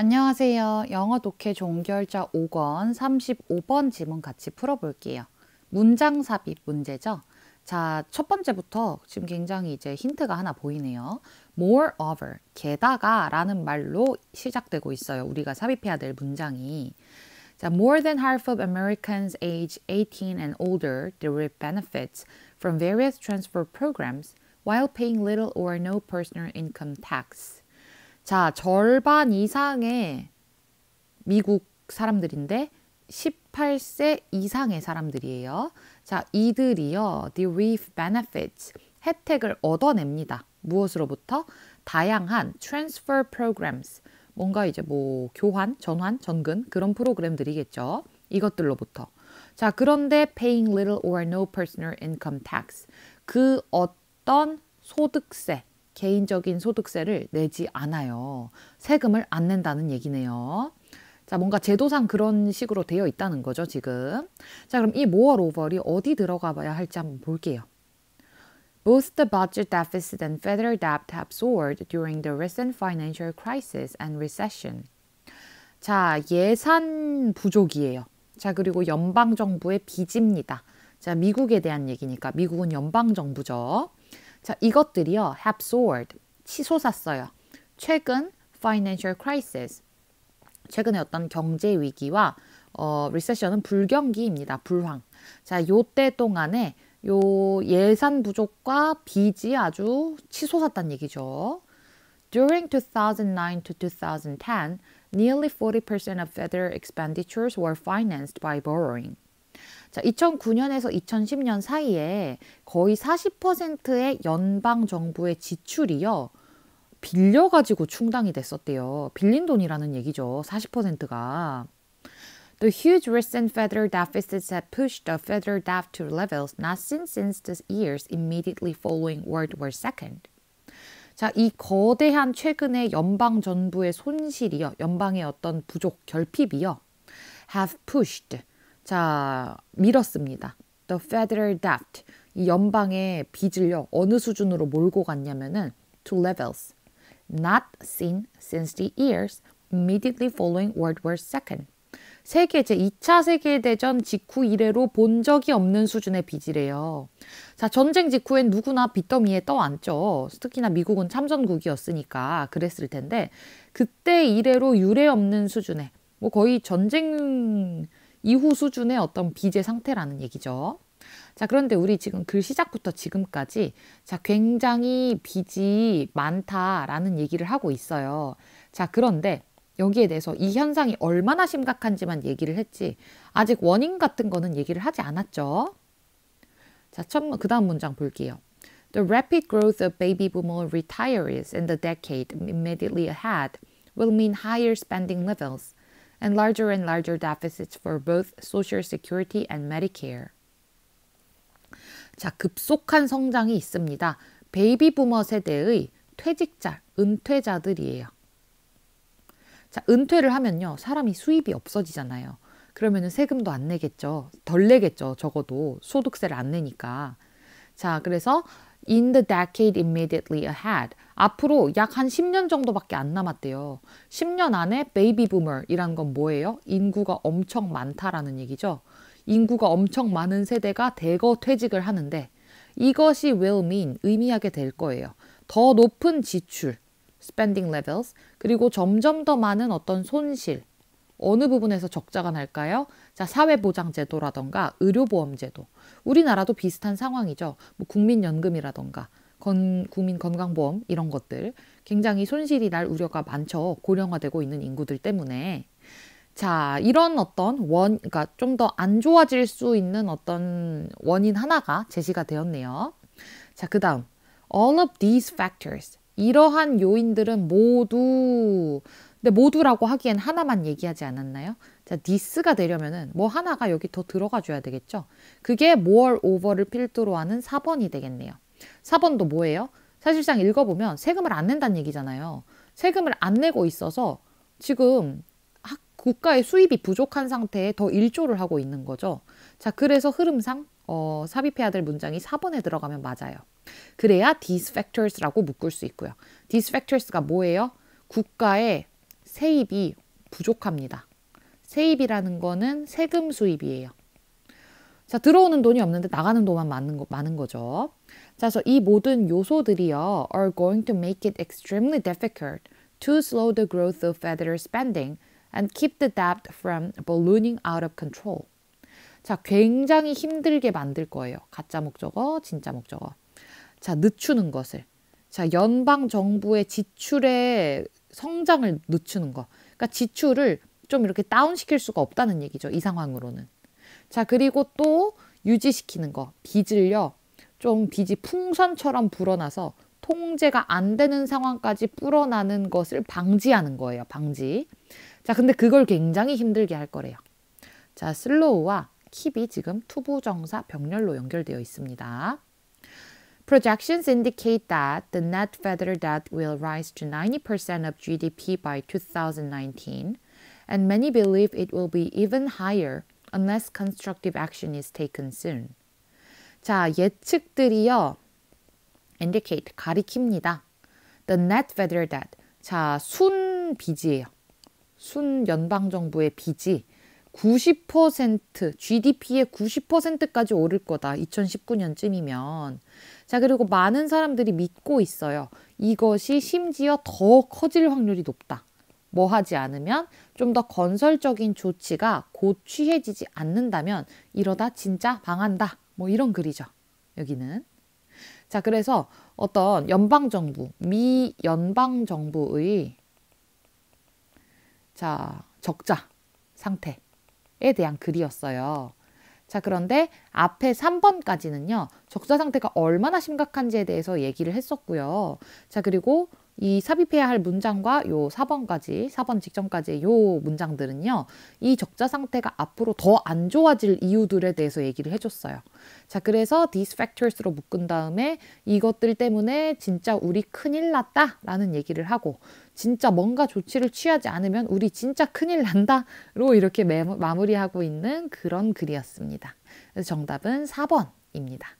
안녕하세요. 영어 독해 종결자 5권 35번 지문 같이 풀어볼게요. 문장 삽입 문제죠. 자, 첫 번째부터 지금 굉장히 이제 힌트가 하나 보이네요. moreover, 게다가 라는 말로 시작되고 있어요. 우리가 삽입해야 될 문장이. 자, more than half of Americans age 18 and older derive benefits from various transfer programs while paying little or no personal income tax. 자, 절반 이상의 미국 사람들인데 18세 이상의 사람들이에요. 자, 이들이요. derive benefits 혜택을 얻어냅니다. 무엇으로부터? 다양한 transfer programs 뭔가 이제 뭐 교환, 전환, 전근 그런 프로그램들이겠죠. 이것들로부터. 자, 그런데 paying little or no personal income tax 그 어떤 소득세 개인적인 소득세를 내지 않아요. 세금을 안 낸다는 얘기네요. 자, 뭔가 제도상 그런 식으로 되어 있다는 거죠, 지금. 자, 그럼 이 모월 오버리 어디 들어가 봐야 할지 한번 볼게요. Both the budget deficit and federal debt have soared during the recent financial crisis and recession. 자, 예산 부족이에요. 자, 그리고 연방 정부의 빚입니다. 자, 미국에 대한 얘기니까 미국은 연방 정부죠. 자, 이것들이요. absorbed, 치솟았어요. 최근 financial crisis, 최근에 어떤 경제 위기와 어, 리세션은 불경기입니다. 불황. 자, 요 때 동안에 요 예산 부족과 빚이 아주 치솟았단 얘기죠. During 2009 to 2010, nearly 40% of federal expenditures were financed by borrowing. 자, 2009년에서 2010년 사이에 거의 40%의 연방 정부의 지출이요. 빌려가지고 충당이 됐었대요. 빌린 돈이라는 얘기죠. 40%가. The huge recent federal deficits had pushed the federal debt to levels not seen since the years immediately following World War II. 자, 이 거대한 최근의 연방 정부의 손실이요, 연방의 어떤 부족, 결핍이요, have pushed 자, 밀었습니다. The federal debt. 이 연방의 빚을요. 어느 수준으로 몰고 갔냐면은 to levels not seen since the years immediately following World War II. 세계 제2차 세계대전 직후 이래로 본 적이 없는 수준의 빚이래요. 자, 전쟁 직후엔 누구나 빚더미에 떠앉죠. 특히나 미국은 참전국이었으니까 그랬을 텐데 그때 이래로 유례 없는 수준의 뭐 거의 전쟁 이후 수준의 어떤 빚의 상태라는 얘기죠. 자, 그런데 우리 지금 글 시작부터 지금까지 자, 굉장히 빚이 많다라는 얘기를 하고 있어요. 자, 그런데 여기에 대해서 이 현상이 얼마나 심각한지만 얘기를 했지 아직 원인 같은 거는 얘기를 하지 않았죠. 자, 그 다음 문장 볼게요. The rapid growth of baby boomer retirees in the decade immediately ahead will mean higher spending levels and larger and larger deficits for both Social Security and Medicare. 자, 급속한 성장이 있습니다. 베이비 부머 세대의 퇴직자, 은퇴자들이에요. 자, 은퇴를 하면요. 사람이 수입이 없어지잖아요. 그러면 세금도 안 내겠죠. 덜 내겠죠. 적어도 소득세를 안 내니까. 자, 그래서 in the decade immediately ahead. 앞으로 약 한 10년 정도밖에 안 남았대요. 10년 안에 베이비 부머이란 건 뭐예요? 인구가 엄청 많다라는 얘기죠. 인구가 엄청 많은 세대가 대거 퇴직을 하는데 이것이 will mean 의미하게 될 거예요. 더 높은 지출, spending levels, 그리고 점점 더 많은 어떤 손실, 어느 부분에서 적자가 날까요? 자, 사회보장제도라던가 의료보험제도. 우리나라도 비슷한 상황이죠. 뭐 국민연금이라던가 건, 국민건강보험 이런 것들. 굉장히 손실이 날 우려가 많죠. 고령화되고 있는 인구들 때문에. 자, 이런 어떤 원, 그러니까 좀 더 안 좋아질 수 있는 어떤 원인 하나가 제시가 되었네요. 자, 그 다음. All of these factors. 이러한 요인들은 모두 근데 모두라고 하기엔 하나만 얘기하지 않았나요? 자, 니스가 되려면은 뭐 하나가 여기 더 들어가 줘야 되겠죠? 그게 more over를 필두로 하는 4번이 되겠네요. 4번도 뭐예요? 사실상 읽어보면 세금을 안 낸다는 얘기잖아요. 세금을 안 내고 있어서 지금 국가의 수입이 부족한 상태에 더 일조를 하고 있는 거죠. 자, 그래서 흐름상 어, 삽입해야 될 문장이 4번에 들어가면 맞아요. 그래야 these factors라고 묶을 수 있고요. these factors가 뭐예요? 국가의 세입이 부족합니다. 세입이라는 거는 세금 수입이에요. 자, 들어오는 돈이 없는데 나가는 돈만 많은, 거, 많은 거죠. 자, 그래서 이 모든 요소들이요. are going to make it extremely difficult to slow the growth of federal spending and keep the debt from ballooning out of control. 자, 굉장히 힘들게 만들 거예요. 가짜 목적어, 진짜 목적어. 자, 늦추는 것을. 자, 연방 정부의 지출의 성장을 늦추는 거. 그러니까 지출을 좀 이렇게 다운시킬 수가 없다는 얘기죠. 이 상황으로는. 자, 그리고 또 유지시키는 거. 빚을요. 좀 빚이 풍선처럼 불어나서 통제가 안 되는 상황까지 불어나는 것을 방지하는 거예요. 방지. 자, 근데 그걸 굉장히 힘들게 할 거래요. 자, 슬로우와 킵이 지금 투부정사 병렬로 연결되어 있습니다. Projections indicate that the net federal debt will rise to 90% of GDP by 2019, and many believe it will be even higher unless constructive action is taken soon. 자, 예측들이요. indicate 가리킵니다. The net federal debt. 자, 순 빚이에요. 순 연방 정부의 빚이 90% GDP의 90%까지 오를 거다. 2019년쯤이면. 자, 그리고 많은 사람들이 믿고 있어요. 이것이 심지어 더 커질 확률이 높다. 뭐 하지 않으면 좀 더 건설적인 조치가 곧 취해지지 않는다면 이러다 진짜 망한다. 뭐 이런 글이죠. 여기는. 자, 그래서 어떤 연방정부, 미 연방정부의 자, 적자 상태. 에 대한 글이었어요. 자, 그런데 앞에 3번까지는요, 적자 상태가 얼마나 심각한지에 대해서 얘기를 했었고요. 자, 그리고 이 삽입해야 할 문장과 요 4번까지, 4번 직전까지의 요 문장들은요. 이 적자 상태가 앞으로 더 안 좋아질 이유들에 대해서 얘기를 해줬어요. 자, 그래서 these factors로 묶은 다음에 이것들 때문에 진짜 우리 큰일 났다 라는 얘기를 하고 진짜 뭔가 조치를 취하지 않으면 우리 진짜 큰일 난다로 이렇게 마무리하고 있는 그런 글이었습니다. 그래서 정답은 4번입니다.